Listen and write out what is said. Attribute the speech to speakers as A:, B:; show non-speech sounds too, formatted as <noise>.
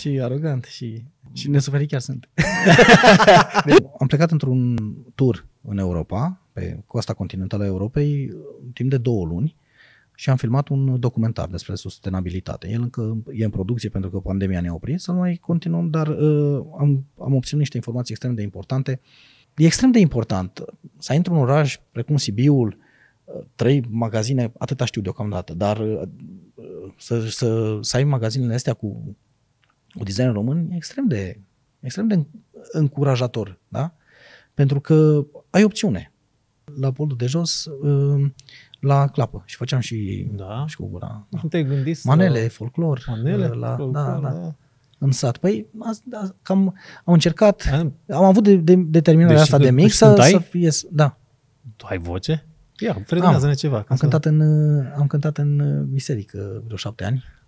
A: și arogant și, și nesuferit chiar sunt. <laughs> Am plecat într-un tur în Europa, pe coasta continentală a Europei, timp de două luni și am filmat un documentar despre sustenabilitate. El încă e în producție pentru că pandemia ne-a oprit să nu mai continuăm, dar uh, am, am obținut niște informații extrem de importante. E extrem de important să intru în oraș precum Sibiul, uh, trei magazine, atâta știu deocamdată, dar uh, să, să, să ai magazinele astea cu cu designer român e extrem de, extrem de încurajator, da? Pentru că ai opțiune. La polul de jos, uh, la clapă și făceam și, da. și cu gura.
B: Da. <laughs> Te-ai gândit uh, Manele, la... Da, folclor.
A: Manele, la, folclor, da, da. da în sat. Păi a, a, cam am încercat, am, am avut de, de, determinarea deci, asta de mic deci să, să
B: fie... Da. Tu ai voce? Ia, frenează-ne ceva. Am să... cântat,
A: în, uh, am cântat în biserică vreo șapte ani.